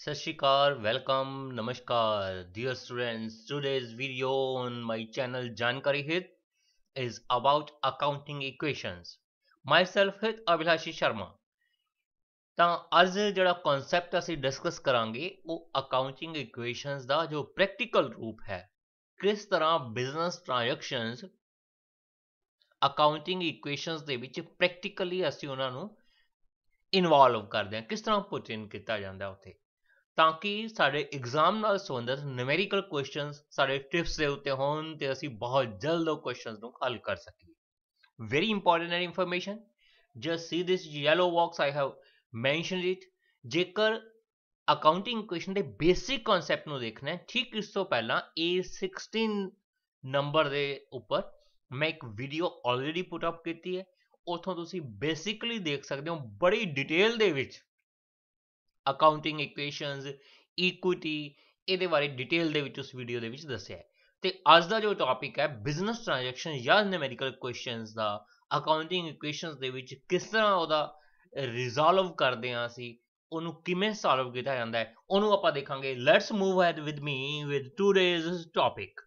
ਸਤਿ ਸ਼੍ਰੀ ਅਕਾਲ ਵੈਲਕਮ ਨਮਸਕਾਰ dear students today's video on my channel ਜਾਣਕਾਰੀ ਹਿਤ is about accounting equations myself ਹਿਤ ਅਭਿਲਾਸ਼ੀ ਸ਼ਰਮਾ ਤਾਂ ਅੱਜ ਜਿਹੜਾ ਕਨਸੈਪਟ ਅਸੀਂ ਡਿਸਕਸ ਕਰਾਂਗੇ ਉਹ ਅਕਾਊਂਟਿੰਗ ਇਕੁਏਸ਼ਨਸ ਦਾ ਜੋ ਪ੍ਰੈਕਟੀਕਲ ਰੂਪ ਹੈ ਕਿਸ ਤਰ੍ਹਾਂ ਬਿਜ਼ਨਸ ਟ੍ਰਾਂਜੈਕਸ਼ਨਸ ਅਕਾਊਂਟਿੰਗ ਇਕੁਏਸ਼ਨਸ ਦੇ ਵਿੱਚ ਪ੍ਰੈਕਟੀਕਲੀ ਅਸੀਂ ਉਹਨਾਂ ਨੂੰ ਇਨਵੋਲਵ ਕਰਦੇ ਹਾਂ ਕਿਸ ਤਰ੍ਹਾਂ ਪੁੱਟ ਇਨ ਕੀਤਾ ਜਾਂਦਾ ਉੱਥੇ ਤਾਂ ਕਿ ਸਾਡੇ ਐਗਜ਼ਾਮ ਨਾਲ ਸੰਬੰਧਿਤ ਨਿਊਮੈਰੀਕਲ ਕੁਐਸਚਨਸ ਸਾਡੇ ਟਿਪਸ ਦੇ ਉੱਤੇ ਹੋਣ ਤੇ ਅਸੀਂ ਬਹੁਤ ਜਲਦ ਉਹ ਕੁਐਸਚਨਸ ਨੂੰ ਹੱਲ ਕਰ ਸਕੀਏ important important information just see this yellow box I have mentioned it ਜੇਕਰ ਅਕਾਊਂਟਿੰਗ ਕੁਐਸਚਨ ਦੇ ਬੇਸਿਕ ਕਨਸੈਪਟ ਨੂੰ ਦੇਖਣਾ ਹੈ ਠੀਕ ਇਸ ਤੋਂ ਪਹਿਲਾਂ A16 ਨੰਬਰ ਦੇ ਉੱਪਰ ਮੈਂ ਇੱਕ ਵੀਡੀਓ ਆਲਰੇਡੀ ਪੁੱਟ ਅਪ ਕੀਤੀ ਹੈ ਉਥੋਂ ਤੁਸੀਂ ਬੇਸਿਕਲੀ ਦੇਖ ਸਕਦੇ ਹੋ ਬੜੀ ਡਿਟੇਲ ਦੇ ਵਿੱਚ ਅਕਾਊਂਟਿੰਗ ਇਕੁਏਸ਼ਨਸ ਇਕੁਇਟੀ ਇਹਦੇ ਬਾਰੇ ਡਿਟੇਲ ਦੇ ਵਿੱਚ ਉਸ ਵੀਡੀਓ ਦੇ ਵਿੱਚ ਦੱਸਿਆ ਤੇ ਅੱਜ ਦਾ ਜੋ ਟੌਪਿਕ ਹੈ ਬਿਜ਼ਨਸ ਟ੍ਰਾਂਜੈਕਸ਼ਨ ਜਾਂ ਨਿਊਮੈਰੀਕਲ ਕੁਐਸਚਨਸ ਦਾ ਅਕਾਊਂਟਿੰਗ ਇਕੁਏਸ਼ਨਸ ਦੇ ਵਿੱਚ ਕਿਸ ਤਰ੍ਹਾਂ ਉਹਦਾ ਰਿਜ਼ੋਲਵ ਕਰਦੇ ਆਂ ਅਸੀਂ ਉਹਨੂੰ ਕਿਵੇਂ ਸੋਲਵ ਕੀਤਾ ਜਾਂਦਾ ਹੈ ਉਹਨੂੰ ਆਪਾਂ ਦੇਖਾਂਗੇ let's move ahead with me with today's topic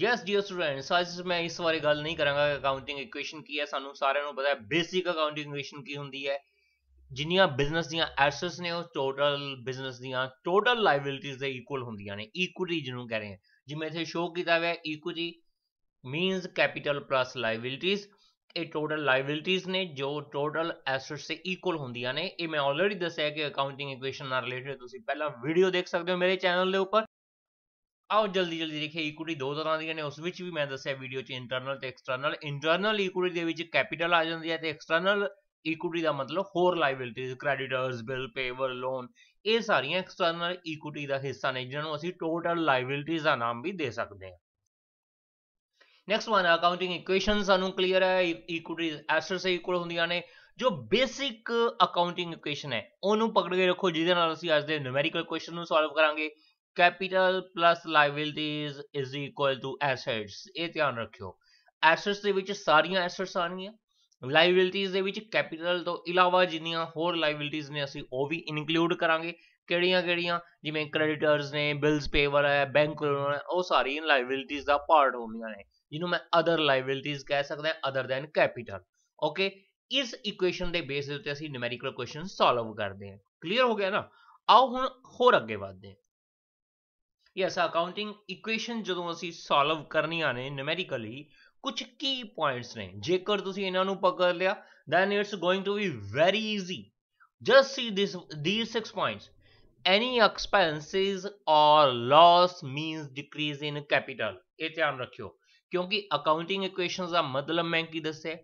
yes dear students ਅੱਜ ਮੈਂ ਇਸ ਬਾਰੇ ਗੱਲ ਨਹੀਂ ਕਰਾਂਗਾ ਕਿ ਅਕਾਊਂਟਿੰਗ ਇਕੁਏਸ਼ਨ ਕੀ ਹੈ ਸਾਨੂੰ ਸਾਰਿਆਂ ਨੂੰ ਪਤਾ ਹੈ ਬੇਸਿਕ ਅਕਾਊਂਟਿੰਗ ਇਕੁਏਸ਼ਨ ਕੀ ਹੁੰਦੀ ਹੈ ਜਿੰਨੀਆਂ ਬਿਜ਼ਨਸ ਦੀਆਂ ਐਸੈਟਸ ਨੇ ਉਹ ਟੋਟਲ ਬਿਜ਼ਨਸ ਦੀਆਂ ਟੋਟਲ ਲਾਇਬਿਲਿਟੀਜ਼ ਦੇ ਇਕੁਅਲ ਹੁੰਦੀਆਂ ਨੇ ਇਕੁਇਟੀ ਜਿਹਨੂੰ ਕਹ ਰਹੇ ਹਾਂ ਜਿਵੇਂ ਇੱਥੇ ਸ਼ੋਅ ਕੀਤਾ ਹੋਇਆ ਹੈ equity means capital plus liabilities ਇਹ ਟੋਟਲ ਲਾਇਬਿਲਿਟੀਜ਼ ਨੇ ਜੋ ਟੋਟਲ ਐਸੈਟਸ ਦੇ ਇਕੁਅਲ ਹੁੰਦੀਆਂ ਨੇ ਇਹ ਮੈਂ ਆਲਰੇਡੀ ਦੱਸਿਆ ਕਿ ਅਕਾਊਂਟਿੰਗ ਇਕੁਏਸ਼ਨ ਨਾਲ ਰਿਲੇਟਡ ਤੁਸੀਂ ਪਹਿਲਾਂ ਵੀਡੀਓ ਦੇਖ ਸਕਦੇ ਹੋ ਮੇਰੇ ਚੈਨਲ ਦੇ ਉੱਪਰ ਆਓ ਜਲਦੀ ਜਲਦੀ ਦੇਖੀਏ ਇਕੁਇਟੀ e ਦੋ ਤਰ੍ਹਾਂ ਦੀਆਂ ਨੇ ਉਸ ਵਿੱਚ ਵੀ ਮੈਂ ਦੱਸਿਆ ਵੀਡੀਓ 'ਚ ਇੰਟਰਨਲ ਤੇ ਐਕਸਟਰਨਲ ਇੰਟਰਨਲ ਇਕੁਇਟੀ ਦੇ ਵਿੱਚ ਕੈਪੀਟਲ ਆ ਜਾਂਦੀ ਹੈ ਤੇ ਐਕਸਟਰਨਲ ਇਕੁਇਟੀ e ਦਾ ਮਤਲਬ ਹੋਰ ਲਾਇਬਿਲਟੀਜ਼ ਕ੍ਰੈਡੀਟਰਸ ਬਿਲ ਪੇਵਰ ਲੋਨ ਇਹ ਸਾਰੀਆਂ ਐਕਸਟਰਨਲ ਇਕੁਇਟੀ e ਦਾ ਹਿੱਸਾ ਨੇ ਜਿਹਨਾਂ ਨੂੰ ਅਸੀਂ ਟੋਟਲ ਲਾਇਬਿਲਟੀਜ਼ ਦਾ ਨਾਮ ਵੀ ਦੇ ਸਕਦੇ ਹਾਂ ਨੈਕਸਟ ਵਨ ਅਕਾਊਂਟਿੰਗ ਇਕੁਏਸ਼ਨ ਸਾਨੂੰ ਕਲੀਅਰ ਹੈ ਇਕੁਇਟੀਜ਼ ਐਸਟਸ ਇਕੁਅਲ ਹੁੰਦੀਆਂ ਨੇ ਜੋ ਬੇਸਿਕ ਅਕਾਊਂਟਿੰਗ ਇਕੁਏਸ਼ਨ ਹੈ ਉਹਨੂੰ ਪਕੜ ਕੇ ਰੱਖੋ ਜਿਹਦੇ ਨਾਲ ਅਸੀਂ ਅੱਜ ਦੇ ਨਿਊਮੈਰੀਕਲ ਕੁਐਸਚਨ ਨੂੰ ਸੋਲਵ ਕਰਾਂਗੇ capital plus liabilities is equal to assets ਇਹ ਧਿਆਨ ਰੱਖਿਓ ਐਸੈਟਸ ਦੇ ਵਿੱਚ ਸਾਰੀਆਂ ਐਸੈਟਸ ਆਣਗੀਆਂ ਲਾਇਬਿਲਟੀਜ਼ ਦੇ ਵਿੱਚ ਕੈਪੀਟਲ ਤੋਂ ਇਲਾਵਾ ਜਿੰਨੀਆਂ ਹੋਰ ਲਾਇਬਿਲਟੀਜ਼ ਨੇ ਅਸੀਂ ਉਹ ਵੀ ਇਨਕਲੂਡ ਕਰਾਂਗੇ ਕਿਹੜੀਆਂ-ਕਿਹੜੀਆਂ ਜਿਵੇਂ ਕ੍ਰੈਡੀਟਰਸ ਨੇ ਬਿਲਸ ਪੇਵਰ ਹੈ ਬੈਂਕ ਲੋਨ ਹੈ ਉਹ ਸਾਰੀਆਂ ਲਾਇਬਿਲਟੀਜ਼ ਦਾ ਪਾਰਟ ਹੁੰਦੀਆਂ ਨੇ ਜਿਹਨੂੰ ਮੈਂ ਅਦਰ ਲਾਇਬਿਲਟੀਜ਼ ਕਹਿ ਸਕਦਾ ਅਦਰ ਦੈਨ ਕੈਪੀਟਲ ਓਕੇ ਇਸ ਇਕੁਏਸ਼ਨ ਦੇ ਬੇਸ ਦੇ ਉੱਤੇ ਅਸੀਂ ਨਿਊਮੈਰੀਕਲ ਕੁਐਸਚਨ ਸੋਲਵ ਕਰਦੇ ਹਾਂ ਕਲੀਅਰ ਹੋ ਗਿਆ ਨਾ ਆਓ ਹੁਣ ਹੋਰ ਅੱਗੇ ਵਧਦੇ ਹਾਂ ਯੈਸ ਅਕਾਊਂਟਿੰਗ ਇਕੁਏਸ਼ਨ ਜਦੋਂ ਅਸੀਂ ਸੋਲਵ ਕਰਨੀਆਂ ਨੇ ਨਿਊਮੈਰਿਕਲੀ ਕੁਝ ਕੀ ਪੁਆਇੰਟਸ ਨੇ ਜੇਕਰ ਤੁਸੀਂ ਇਹਨਾਂ ਨੂੰ ਪਕੜ ਲਿਆ then it's going to be very easy just see this these six points any expenses or loss means decrease in capital ਇਹ ਧਿਆਨ ਰੱਖਿਓ ਕਿਉਂਕਿ accounting equations ਦਾ ਮਤਲਬ ਮੈਂ ਕੀ ਦੱਸਿਆ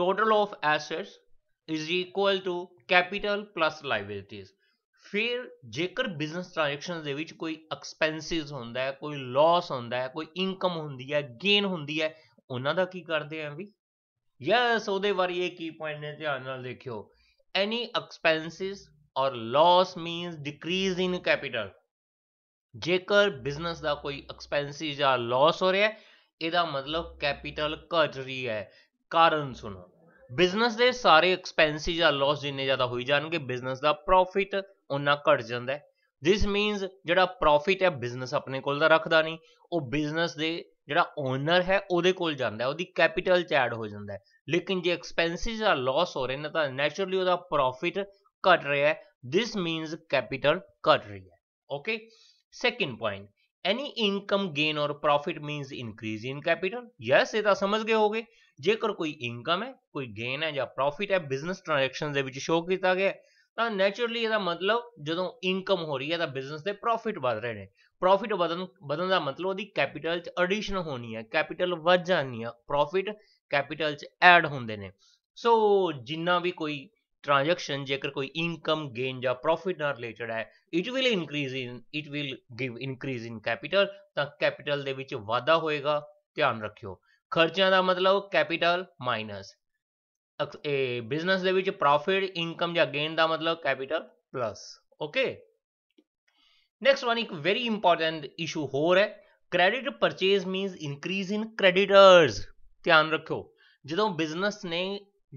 total of assets is equal to capital plus liabilities ਫਿਰ ਜੇਕਰ business transactions ਦੇ ਵਿੱਚ ਕੋਈ ਐਕਸਪੈਂਸਿਸ ਹੁੰਦਾ ਹੈ ਕੋਈ ਲਾਸ ਹੁੰਦਾ ਹੈ ਕੋਈ ਇਨਕਮ ਹੁੰਦੀ ਹੈ ਗੇਨ ਹੁੰਦੀ ਹੈ ਉਹਨਾਂ ਦਾ ਕੀ ਕਰਦੇ ਆਂ ਵੀ ਯੈਸ ਉਹਦੇ ਬਾਰੇ ਇਹ ਕੀ ਪੁਆਇੰਟ ਨੇ ਧਿਆਨ ਨਾਲ ਦੇਖਿਓ any expenses or loss means decrease in capital ਜੇਕਰ ਬਿਜ਼ਨਸ ਦਾ ਕੋਈ ਐਕਸਪੈਂਸਿਸ ਜਾਂ ਲਾਸ ਹੋ ਰਿਹਾ ਇਹਦਾ ਮਤਲਬ ਕੈਪੀਟਲ ਘਟ ਰਹੀ ਹੈ ਕਾਰਨ ਸੁਣੋ ਬਿਜ਼ਨਸ ਦੇ ਸਾਰੇ ਐਕਸਪੈਂਸਿਸ ਜਾਂ ਲਾਸ ਜਿੰਨੇ ਜ਼ਿਆਦਾ ਹੋਈ ਜਾਣਗੇ ਬਿਜ਼ਨਸ ਦਾ ਪ੍ਰੋਫਿਟ ਉਨਾ ਘਟ ਜਾਂਦਾ ਥਿਸ ਮੀਨਸ ਜਿਹੜਾ ਪ੍ਰੋਫਿਟ ਹੈ ਬਿਜ਼ਨਸ ਆਪਣੇ ਕੋਲ ਦਾ ਰੱਖਦਾ ਨਹੀਂ ਉਹ ਬਿਜ਼ਨਸ ਦੇ ਜਿਹੜਾ ਓਨਰ ਹੈ ਉਹਦੇ ਕੋਲ ਜਾਂਦਾ ਉਹਦੀ ਕੈਪੀਟਲ ਚ ਐਡ ਹੋ ਜਾਂਦਾ ਲੇਕਿਨ ਜੇ ਐਕਸਪੈਂਸਿਸ ਆ ਲਾਸ ਹੋ ਰਹੇ ਨੇ ਤਾਂ ਨੇਚਰਲੀ ਉਹਦਾ ਪ੍ਰੋਫਿਟ ਘਟ ਰਿਹਾ ਹੈ ਥਿਸ ਮੀਨਸ ਕੈਪੀਟਲ ਘਟ ਰਹੀ ਹੈ okay second point any income gain or profit means increase in capital yes ਇਹ ਤਾਂ ਸਮਝ ਗਏ ਹੋਗੇ ਜੇਕਰ ਕੋਈ ਇਨਕਮ ਹੈ ਕੋਈ ਗੇਨ ਹੈ ਜਾਂ ਪ੍ਰੋਫਿਟ ਹੈ ਬਿਜ਼ਨਸ ਟ੍ਰਾਂਜੈਕਸ਼ਨ ਦੇ ਵਿੱਚ ਸ਼ੋ ਕੀਤਾ ਗਿਆ ਤਾਂ ਨੇਚਰਲੀ ਇਹਦਾ ਮਤਲਬ ਜਦੋਂ ਇਨਕਮ ਹੋ ਰਹੀ ਹੈ ਤਾਂ ਬਿਜ਼ਨਸ ਦੇ ਪ੍ਰੋਫਿਟ ਵਧ ਰਹੇ ਨੇ ਪ੍ਰੋਫਿਟ ਵਧਨ ਵਧਣ ਦਾ ਮਤਲਬ ਉਹਦੀ ਕੈਪੀਟਲ 'ਚ ਐਡੀਸ਼ਨ ਹੋਣੀ ਹੈ ਕੈਪੀਟਲ ਵੱਧ ਜਾਣੀ ਹੈ ਪ੍ਰੋਫਿਟ ਕੈਪੀਟਲ 'ਚ ਐਡ ਹੁੰਦੇ ਨੇ ਸੋ ਜਿੰਨਾ ਵੀ ਕੋਈ ਟ੍ਰਾਂਜੈਕਸ਼ਨ ਜੇਕਰ ਕੋਈ ਇਨਕਮ ਗੇਨ ਜਾਂ ਪ੍ਰੋਫਿਟ ਨਾਲ ਰਿਲੇਟਡ ਹੈ it will increase in it will give increase in capital ਤਾਂ ਕੈਪੀਟਲ ਦੇ ਵਿੱਚ ਵਾਧਾ ਹੋਏਗਾ ਧਿਆਨ ਰੱਖਿਓ ਖਰਚਿਆਂ ਦਾ ਮਤਲਬ ਕੈਪੀਟਲ ਮਾਈਨਸ ਇਹ ਬਿਜ਼ਨਸ ਦੇ ਵਿੱਚ ਪ੍ਰੋਫਿਟ ਇਨਕਮ ਜਾਂ ਗੇਨ ਦਾ ਮਤਲਬ capital plus okay next one ਇੱਕ ਵੈਰੀ ਇੰਪੋਰਟੈਂਟ ਇਸ਼ੂ ਹੋਰ ਹੈ credit purchase means increase in creditors ਧਿਆਨ ਰੱਖੋ ਜਦੋਂ ਬਿਜ਼ਨਸ ਨੇ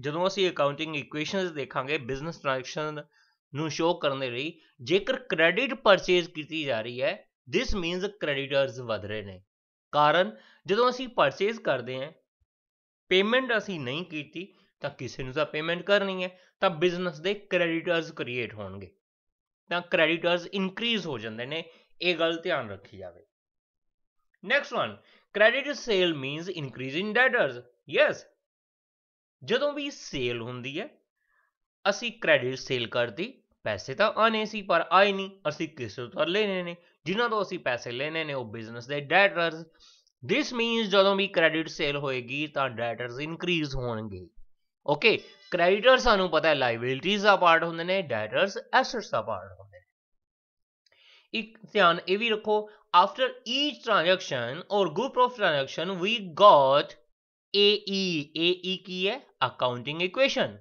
ਜਦੋਂ ਅਸੀਂ ਅਕਾਊਂਟਿੰਗ ਇਕੁਏਸ਼ਨਸ ਦੇਖਾਂਗੇ ਬਿਜ਼ਨਸ ਟ੍ਰਾਂਜੈਕਸ਼ਨ ਨੂੰ ਸ਼ੋਅ ਕਰਨ ਦੇ ਲਈ ਜੇਕਰ ਕ੍ਰੈਡਿਟ ਪਰਚੇਸ ਕੀਤੀ ਜਾ ਰਹੀ ਹੈ ਥਿਸ ਮੀਨਸ ਕ੍ਰੈਡਿਟਰਸ ਵਧ ਰਹੇ ਨੇ ਕਾਰਨ ਜਦੋਂ ਅਸੀਂ ਪਰਚੇਸ ਕਰਦੇ ਹਾਂ ਪੇਮੈਂਟ ਅਸੀਂ ਨਹੀਂ ਕੀਤੀ ਤਾਂ ਕਿਸੇ ਨੂੰ ਤਾਂ ਪੇਮੈਂਟ ਕਰਨੀ ਹੈ ਤਾਂ ਬਿਜ਼ਨਸ ਦੇ ਕ੍ਰੈਡੀਟਰਸ ਕ੍ਰੀਏਟ ਹੋਣਗੇ ਤਾਂ ਕ੍ਰੈਡੀਟਰਸ ਇਨਕਰੀਜ਼ ਹੋ ਜਾਂਦੇ ਨੇ ਇਹ ਗੱਲ ਧਿਆਨ ਰੱਖੀ ਜਾਵੇ next one credit sale means increase in debtors yes ਜਦੋਂ ਵੀ ਸੇਲ ਹੁੰਦੀ ਹੈ ਅਸੀਂ ਕ੍ਰੈਡਿਟ ਸੇਲ ਕਰਦੀ ਪੈਸੇ ਤਾਂ ਆਨੇ ਸੀ ਪਰ ਆਏ ਨਹੀਂ ਅਸੀਂ ਕਿਸੇ ਤੋਂ ਲੈਨੇ ਨੇ ਜਿਨ੍ਹਾਂ ਤੋਂ ਅਸੀਂ ਪੈਸੇ ਲੈਨੇ ਨੇ ਉਹ ਬਿਜ਼ਨਸ ਦੇ ਡੈਟਰਸ ਥਿਸ ਮੀਨਸ ਜਦੋਂ ਵੀ ਕ੍ਰੈਡਿਟ ਸੇਲ ਹੋਏਗੀ ਤਾਂ ਡੈਟਰਸ ਇਨਕਰੀਜ਼ ਹੋਣਗੇ ਓਕੇ ਕ੍ਰੈਡੀਟਰ ਸਾਨੂੰ ਪਤਾ ਹੈ ਲਾਇਬਿਲਟੀਜ਼ ਦਾ ਪਾਰਟ ਹੁੰਦੇ ਨੇ ਡੈਟਰਸ ਐਸੈਟਸ ਦਾ ਪਾਰਟ ਹੁੰਦੇ ਨੇ ਇੱਕ ਧਿਆਨ ਇਹ ਵੀ ਰੱਖੋ after each transaction or group of transaction we got AE AE ਕੀ ਹੈ ਅਕਾਊਂਟਿੰਗ ਇਕੁਏਸ਼ਨ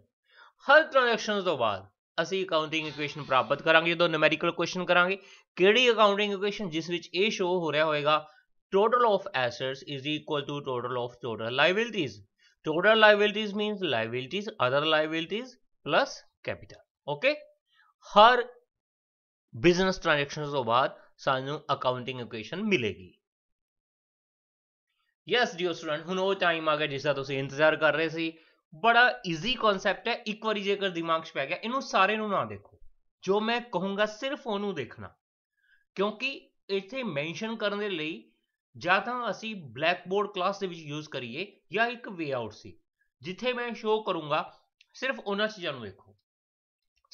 ਹਰ ਟ੍ਰਾਂਜੈਕਸ਼ਨ ਤੋਂ ਬਾਅਦ ਅਸੀਂ ਅਕਾਊਂਟਿੰਗ ਇਕੁਏਸ਼ਨ ਪ੍ਰਾਪਤ ਕਰਾਂਗੇ ਜਦੋਂ ਨਿਊਮੈਰੀਕਲ ਕੁਐਸਚਨ ਕਰਾਂਗੇ ਕਿਹੜੀ ਅਕਾਊਂਟਿੰਗ ਇਕੁਏਸ਼ਨ ਜਿਸ ਵਿੱਚ ਇਹ ਸ਼ੋ ਹੋ ਰਿਹਾ ਹੋਏਗਾ total of assets is equal to total of total liabilities Total liabilities means liabilities, other liabilities plus capital. Okay. ਹਰ ਬਿਜ਼ਨਸ ਟ੍ਰਾਂਜੈਕਸ਼ਨਸ ਤੋਂ ਬਾਅਦ ਸਾਨੂੰ ਅਕਾਊਂਟਿੰਗ ਇਕੁਏਸ਼ਨ ਮਿਲੇਗੀ ਯੈਸ ਡੀਅਰ ਸਟੂਡੈਂਟ ਹੁਣ ਉਹ ਟਾਈਮ ਆ ਗਿਆ ਜਿਸ ਦਾ ਤੁਸੀਂ ਇੰਤਜ਼ਾਰ ਕਰ ਰਹੇ ਸੀ ਬੜਾ ਈਜ਼ੀ ਕਨਸੈਪਟ ਹੈ ਇੱਕ ਵਾਰੀ ਜੇਕਰ ਦਿਮਾਗ 'ਚ ਪੈ ਗਿਆ ਇਹਨੂੰ ਸਾਰੇ ਨੂੰ ਨਾ ਦੇਖੋ ਜੋ ਮੈਂ ਕਹੂੰਗਾ ਸਿਰਫ ਉਹਨੂੰ ਦੇਖਣਾ ਕਿਉਂਕਿ ਇੱਥੇ ਮੈਂਸ਼ਨ ਕਰਨ ਦੇ ਲਈ ਜਾਂ ਤਾਂ ਅਸੀਂ ਬਲੈਕਬੋਰਡ ਕਲਾਸ ਦੇ ਵਿੱਚ ਯੂਜ਼ ਕਰੀਏ ਜਾਂ ਇੱਕ ਵੇ ਆਊਟ ਸੀ ਜਿੱਥੇ ਮੈਂ ਸ਼ੋਅ ਕਰੂੰਗਾ ਸਿਰਫ ਉਹਨਾਂ ਚੀਜ਼ਾਂ ਨੂੰ ਵੇਖੋ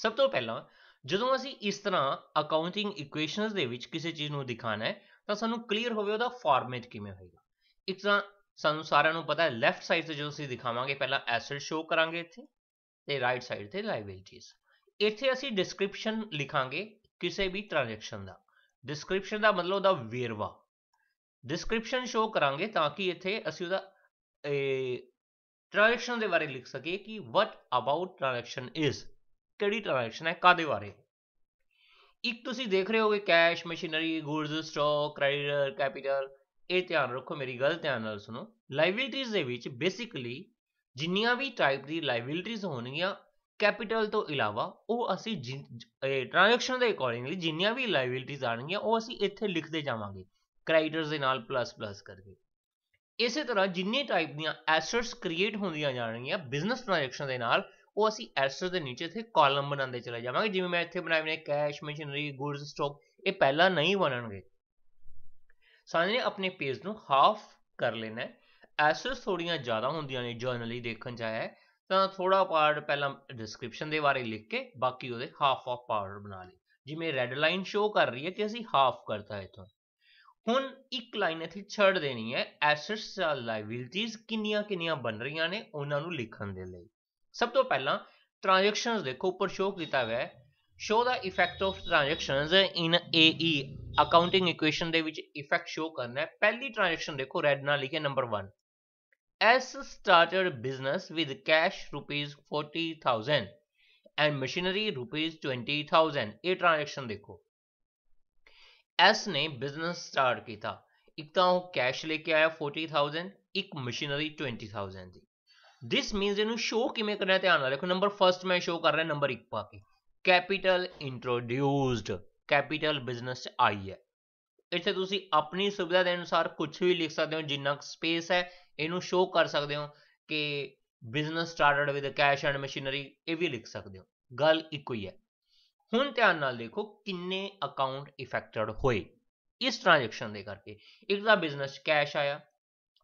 ਸਭ ਤੋਂ ਪਹਿਲਾਂ ਜਦੋਂ ਅਸੀਂ ਇਸ ਤਰ੍ਹਾਂ ਅਕਾਊਂਟਿੰਗ ਇਕੁਏਸ਼ਨਸ ਦੇ ਵਿੱਚ ਕਿਸੇ ਚੀਜ਼ ਨੂੰ ਦਿਖਾਣਾ ਹੈ ਤਾਂ ਸਾਨੂੰ ਕਲੀਅਰ ਹੋਵੇ ਉਹਦਾ ਫਾਰਮੈਟ ਕਿਵੇਂ ਹੋਏਗਾ ਇੱਕ ਤਾਂ ਸਾਨੂੰ ਸਾਰਿਆਂ ਨੂੰ ਪਤਾ ਹੈ ਲੈਫਟ ਸਾਈਡ ਤੇ ਜਦੋਂ ਅਸੀਂ ਦਿਖਾਵਾਂਗੇ ਪਹਿਲਾਂ ਐਸੈਟ ਸ਼ੋ ਕਰਾਂਗੇ ਇੱਥੇ ਤੇ ਰਾਈਟ ਸਾਈਡ ਤੇ ਲਾਇਬਿਲਟੀਜ਼ ਇੱਥੇ ਅਸੀਂ ਡਿਸਕ੍ਰਿਪਸ਼ਨ ਲਿਖਾਂਗੇ ਕਿਸੇ ਵੀ ਟ੍ਰਾਂਜੈਕਸ਼ਨ ਦਾ ਡਿਸਕ੍ਰਿਪਸ਼ਨ ਦਾ ਮਤਲਬ ਉਹਦਾ ਵੇਰਵਾ ਡਿਸਕ੍ਰਿਪਸ਼ਨ ਸ਼ੋ ਕਰਾਂਗੇ ਤਾਂ ਕਿ ਇੱਥੇ ਅਸੀਂ ਉਹਦਾ ਟ੍ਰਾਂਜੈਕਸ਼ਨ ਦੇ ਬਾਰੇ ਲਿਖ ਸਕੀਏ ਕਿ ਵਟ ਅਬਾਊਟ ਟ੍ਰਾਂਜੈਕਸ਼ਨ ਇਜ਼ ਕਿਹੜੀ ਟ੍ਰਾਂਜੈਕਸ਼ਨ ਹੈ ਕਾਦੇ ਬਾਰੇ ਇੱਕ ਤੁਸੀਂ ਦੇਖ ਰਹੇ ਹੋਗੇ cash machinery goods stock creditor capital ਇਹ ਧਿਆਨ ਰੱਖੋ ਮੇਰੀ ਗੱਲ ਧਿਆਨ ਨਾਲ ਸੁਣੋ ਲਾਇਬਿਲਟੀਆਂ ਦੇ ਵਿੱਚ ਬੇਸਿਕਲੀ ਜਿੰਨੀਆਂ ਵੀ ਟਾਈਪ ਦੀ ਲਾਇਬਿਲਿਟੀਜ਼ ਹੋਣਗੀਆਂ ਕੈਪੀਟਲ ਤੋਂ ਇਲਾਵਾ ਉਹ ਅਸੀਂ ਟ੍ਰਾਂਜੈਕਸ਼ਨ ਦੇ ਅਕੋਰਡਿੰਗਲੀ ਜਿੰਨੀਆਂ ਵੀ ਲਾਇਬਿਲਟੀਆਂ ਆਣਗੀਆਂ ਉਹ ਅਸੀਂ ਇੱਥੇ ਲਿਖਦੇ ਜਾਵਾਂਗੇ ਕ੍ਰਾਈਟਰਸ ਦੇ ਨਾਲ ਪਲੱਸ ਪਲੱਸ ਕਰਕੇ ਇਸੇ ਤਰ੍ਹਾਂ ਜਿੰਨੇ ਟਾਈਪ ਦੀਆਂ ਐਸਟਸ ਕ੍ਰੀਏਟ ਹੁੰਦੀਆਂ ਜਾਣਗੀਆਂ ਬਿਜ਼ਨਸ ਟ੍ਰਾਂਜੈਕਸ਼ਨ ਦੇ ਨਾਲ ਉਹ ਅਸੀਂ ਐਸਟਸ ਦੇ ਨੀਚੇ ਇੱਥੇ ਕਾਲਮ ਬਣਾਉਂਦੇ ਚਲੇ ਜਾਵਾਂਗੇ ਜਿਵੇਂ ਮੈਂ ਇੱਥੇ ਬਣਾਏ ਨੇ ਕੈਸ਼ ਮਸ਼ੀਨਰੀ ਗੁੱਡਸ ਸਟਾਕ ਇਹ ਪਹਿਲਾਂ ਨਹੀਂ ਬਣਨਗੇ ਸਾਨੂੰ ਆਪਣੇ ਪੇਜ ਨੂੰ ਹਾਫ ਕਰ ਲੈਣਾ ਹੈ ਐਸਟਸ ਥੋੜੀਆਂ ਜ਼ਿਆਦਾ ਹੁੰਦੀਆਂ ਨੇ ਜਰਨਲੀ ਦੇਖਣ ਚ ਆਇਆ ਤਾਂ ਥੋੜਾ ਪਾਰਟ ਪਹਿਲਾਂ ਡਿਸਕ੍ਰਿਪਸ਼ਨ ਦੇ ਬਾਰੇ ਲਿਖ ਕੇ ਬਾਕੀ ਉਹਦੇ ਹਾਫ ਆਫ ਪਾਰਟ ਬਣਾ ਲਈ ਜਿਵੇਂ ਰੈੱਡ ਲਾਈਨ ਸ਼ੋ ਕਰ ਰਹੀ ਹੈ ਕਿ ਅਸੀਂ ਹਾਫ ਕਰਤਾ ਇਥੋਂ ਹੁਣ ਇੱਕ ਲਾਈਨ ਇੱਥੇ ਛੱਡ ਦੇਣੀ ਹੈ ਐਸੈਟਸ ਜਾਂ ਲਾਇਬਿਲਿਟੀਜ਼ ਕਿੰਨੀਆਂ ਕਿੰਨੀਆਂ ਬਣ ਰਹੀਆਂ ਨੇ ਉਹਨਾਂ ਨੂੰ ਲਿਖਣ ਦੇ ਲਈ ਸਭ ਤੋਂ ਪਹਿਲਾਂ ਟ੍ਰਾਂਜੈਕਸ਼ਨਸ ਦੇਖੋ ਉੱਪਰ ਸ਼ੋਅ ਕੀਤਾ ਹੋਇਆ ਹੈ ਸ਼ੋ ਦਾ ਇਫੈਕਟ ਆਫ ਟ੍ਰਾਂਜੈਕਸ਼ਨਸ ਇਨ ਏਈ ਅਕਾਊਂਟਿੰਗ ਇਕੁਏਸ਼ਨ ਦੇ ਵਿੱਚ ਇਫੈਕਟ ਸ਼ੋ ਕਰਨਾ ਹੈ ਪਹਿਲੀ ਟ੍ਰਾਂਜੈਕਸ਼ਨ ਦੇਖੋ ਰੈੱਡ ਨਾਲ ਲਿਖਿਆ number 1 S started business with cash rupees 40000 and machinery rupees 20000 ਇਹ ਟ੍ਰਾਂਜੈਕਸ਼ਨ ਦੇਖੋ ਐਸ ਨੇ ਬਿਜ਼ਨਸ ਸਟਾਰਟ ਕੀਤਾ ਇੱਕ ਤਾਂ ਉਹ ਕੈਸ਼ ਲੈ ਕੇ ਆਇਆ 40000 ਇੱਕ ਮਸ਼ੀਨਰੀ 20000 ਦੀ ਥਿਸ ਮੀਨਸ ਇਹਨੂੰ ਸ਼ੋ ਕਿਵੇਂ ਕਰਨਾ ਧਿਆਨ ਨਾਲ ਦੇਖੋ ਨੰਬਰ ਫਰਸਟ ਮੈਂ ਸ਼ੋ ਕਰ ਰਿਹਾ ਨੰਬਰ 1 ਪਾ ਕੇ ਕੈਪੀਟਲ ਇੰਟਰੋਡਿਊਸਡ ਕੈਪੀਟਲ ਬਿਜ਼ਨਸ ਆਈ ਹੈ ਇੱਥੇ ਤੁਸੀਂ ਆਪਣੀ ਸੁਵਿਧਾ ਦੇ ਅਨੁਸਾਰ ਕੁਝ ਵੀ ਲਿਖ ਸਕਦੇ ਹੋ ਜਿੰਨਾ ਸਪੇਸ ਹੈ ਇਹਨੂੰ ਸ਼ੋ ਕਰ ਸਕਦੇ ਹੋ ਕਿ business started with cash and machinery ਇਹ ਵੀ ਲਿਖ ਸਕਦੇ ਹੋ ਗੱਲ ਇੱਕੋ ਹੀ ਹੈ हूँ ध्यान देखो किन्ने अकाउंट इफेक्ट हो इस ट्रांजैक्शन दे करके एक दा बिजनेस कैश आया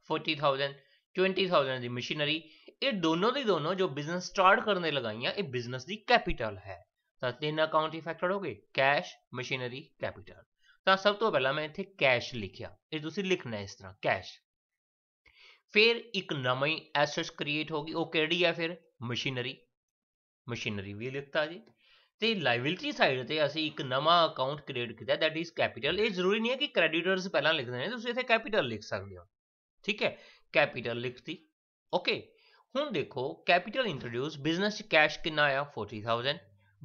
फोर्टी 40000 20000 दी मशीनरी ये दोनों दी दोनों जो बिजनेस स्टार्ट करने लगाइया ये बिजनेस दी कैपिटल है तो तीन अकाउंट इफेक्ट हो गए कैश मशीनरी कैपीटल तो सब तो पहला मैं इथे कैश लिखया ये लिखना है इस तरह कैश फिर एक नवी एसेट्स क्रिएट होगी वह केडी है फिर मशीनरी मशीनरी भी लिखता जी ਤੇ ਲਾਇਬਿਲਟੀ ਸਾਈਡ ਤੇ ਅਸੀਂ ਇੱਕ ਨਵਾਂ ਅਕਾਊਂਟ ਕ੍ਰੀਏਟ ਕੀਤਾ ਦੈਟ ਇਜ਼ ਕੈਪੀਟਲ ਇਹ ਜ਼ਰੂਰੀ ਨਹੀਂ ਹੈ ਕਿ ਕ੍ਰੈਡੀਟਰਸ ਪਹਿਲਾਂ ਲਿਖਦੇ ਨੇ ਤੁਸੀਂ ਇੱਥੇ ਕੈਪੀਟਲ ਲਿਖ ਸਕਦੇ ਹੋ ਠੀਕ ਹੈ ਕੈਪੀਟਲ ਲਿਖਤੀ ਓਕੇ ਹੁਣ ਦੇਖੋ ਕੈਪੀਟਲ ਇੰਟਰੋਡਿਊਸ ਬਿਜ਼ਨਸ ਚ ਕੈਸ਼ ਕਿੰਨਾ ਆਇਆ 40000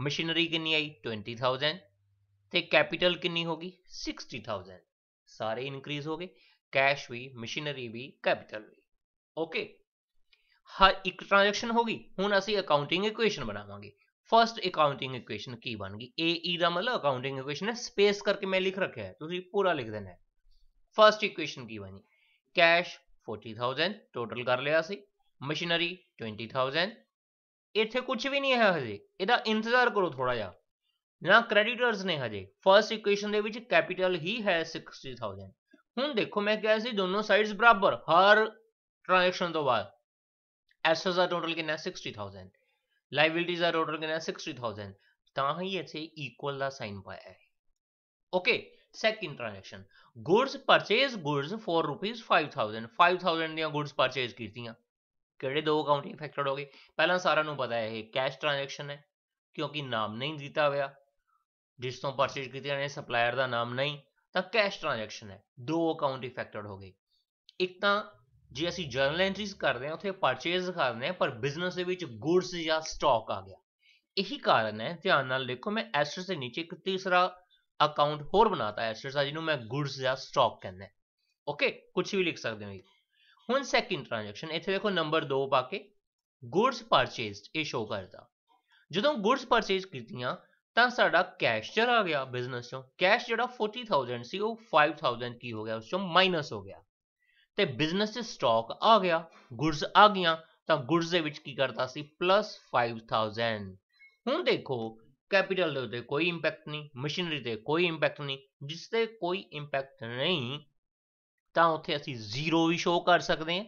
ਮਸ਼ੀਨਰੀ ਕਿੰਨੀ ਆਈ 20000 ਤੇ ਕੈਪੀਟਲ ਕਿੰਨੀ ਹੋ ਗਈ 60000 ਸਾਰੇ ਇਨਕਰੀਜ਼ ਹੋ ਗਏ ਕੈਸ਼ ਵੀ ਮਸ਼ੀਨਰੀ ਵੀ ਕੈਪੀਟਲ ਵੀ ਓਕੇ ਹਰ ਇੱਕ ਟ੍ਰਾਂਜੈਕਸ਼ਨ ਹੋ ਗਈ ਹੁਣ ਅਸੀਂ ਅਕਾਊਂਟਿੰਗ ਇਕੁਏਸ਼ਨ ਬਣਾਵਾਂਗੇ फर्स्ट अकाउंटिंग इक्वेशन की बन गई ए ई का मतलब अकाउंटिंग इक्वेशन है स्पेस करके मैं लिख रखा है तो पूरा लिख देना है फर्स्ट इक्वेशन की बनी कैश 40000 ਟੋਟਲ ਕਰ ਲਿਆ ਸੀ ਮਸ਼ੀਨਰੀ 20000 ਇੱਥੇ ਕੁਝ ਵੀ ਨਹੀਂ ਹੈ ਹਜੇ ਇਹਦਾ ਇੰਤਜ਼ਾਰ ਕਰੋ ਥੋੜਾ ਜਿਹਾ ਨਾ ਕ੍ਰੈਡੀਟਰਸ ਨੇ ਹਜੇ ਫਰਸਟ ਇਕੁਏਸ਼ਨ ਦੇ ਵਿੱਚ ਕੈਪੀਟਲ ਹੀ ਹੈ 60000 ਹੁਣ ਦੇਖੋ ਮੈਂ ਕਿਹਾ ਸੀ ਦੋਨੋਂ ਸਾਈਡਸ ਬਰਾਬਰ ਹਰ ਟ੍ਰਾਂਜੈਕਸ਼ਨ ਤੋਂ ਬਾਅਦ ਐਸਐਸ ਦਾ ਟੋਟਲ ਕਿੰਨਾ 60000 liabilities are total कितना 60000 ਤਾਂ ਹੀ ਇੱਥੇ ਇਕੁਅਲ ਦਾ ਸਾਈਨ ਪਾਇਆ ਹੈ okay second transaction goods purchase goods for rupees 5000 5000 ਦੀਆਂ ਗੁੱਡਸ ਪਰਚੇਸ ਕੀਤੀਆਂ ਕਿਹੜੇ ਦੋ ਅਕਾਊਂਟ ਇਫੈਕਟਡ ਹੋ ਗਏ ਪਹਿਲਾਂ ਸਾਰਿਆਂ ਨੂੰ ਪਤਾ ਹੈ ਇਹ ਕੈਸ਼ ਟ੍ਰਾਂਜੈਕਸ਼ਨ ਹੈ ਕਿਉਂਕਿ ਨਾਮ ਨਹੀਂ ਦਿੱਤਾ ਹੋਇਆ ਜਿਸ ਤੋਂ ਪਰਚੇਸ ਕੀਤੀਆਂ ਨੇ ਸਪਲਾਇਰ ਦਾ ਨਾਮ ਨਹੀਂ ਤਾਂ ਕੈਸ਼ ਟ੍ਰਾਂਜੈਕਸ਼ਨ ਹੈ ਦੋ ਅਕਾਊਂਟ ਇਫੈਕਟਡ ਹੋ ਗਏ ਇੱਕ ਤਾਂ ਜੇ ਅਸੀਂ ਜਰਨਲ ਐਂਟਰੀਜ਼ ਕਰਦੇ ਹਾਂ ਉੱਥੇ ਪਰਚੇਸ ਕਰਦੇ ਹਾਂ ਪਰ ਬਿਜ਼ਨਸ ਦੇ ਵਿੱਚ ਗੁੱਡਸ ਜਾਂ ਸਟਾਕ ਆ ਗਿਆ ਇਹੀ ਕਾਰਨ ਹੈ ਧਿਆਨ ਨਾਲ ਦੇਖੋ ਮੈਂ ਐਸਟਰ ਦੇ نیچے ਇੱਕ ਤੀਸਰਾ ਅਕਾਊਂਟ ਹੋਰ ਬਣਾਤਾ ਐਸਟਰ ਦਾ ਜਿਹਨੂੰ ਮੈਂ ਗੁੱਡਸ ਜਾਂ ਸਟਾਕ ਕਹਿੰਦਾ ਓਕੇ ਕੁਝ ਵੀ ਲਿਖ ਸਕਦੇ ਹੋ ਹੁਣ ਸੈਕਿੰਡ ਟ੍ਰਾਂਜੈਕਸ਼ਨ ਇੱਥੇ ਦੇਖੋ ਨੰਬਰ 2 ਪਾ ਕੇ ਗੁੱਡਸ ਪਰਚੇਸਡ ਇਹ ਸ਼ੋ ਕਰਦਾ ਜਦੋਂ ਗੁੱਡਸ ਪਰਚੇਸ ਕੀਤੀਆਂ ਤਾਂ ਸਾਡਾ ਕੈਸ਼ ਚਲਾ ਗਿਆ ਬਿਜ਼ਨਸ ਚੋਂ ਕੈਸ਼ ਜਿਹੜਾ 40000 ਸੀ ਉਹ 5000 ਕੀ ਹੋ ਗਿਆ ਉਸ ਚੋਂ ਮਾਈਨਸ ਹੋ ਗਿਆ ਤੇ ਬਿਜ਼ਨਸ 'ਚ ਸਟਾਕ ਆ ਗਿਆ ਗੁੱਡਸ ਆ ਗਈਆਂ ਤਾਂ ਗੁੱਡਸ ਦੇ ਵਿੱਚ ਕੀ ਕਰਤਾ ਸੀ +5000 ਹੁਣ ਦੇਖੋ ਕੈਪੀਟਲ ਦੇ ਉੱਤੇ ਕੋਈ ਇੰਪੈਕਟ ਨਹੀਂ ਮਸ਼ੀਨਰੀ ਤੇ ਕੋਈ ਇੰਪੈਕਟ ਨਹੀਂ ਜਿਸ ਤੇ ਕੋਈ ਇੰਪੈਕਟ ਨਹੀਂ ਤਾਂ ਉੱਥੇ ਅਸੀਂ ਜ਼ੀਰੋ ਵੀ ਸ਼ੋ ਕਰ ਸਕਦੇ ਹਾਂ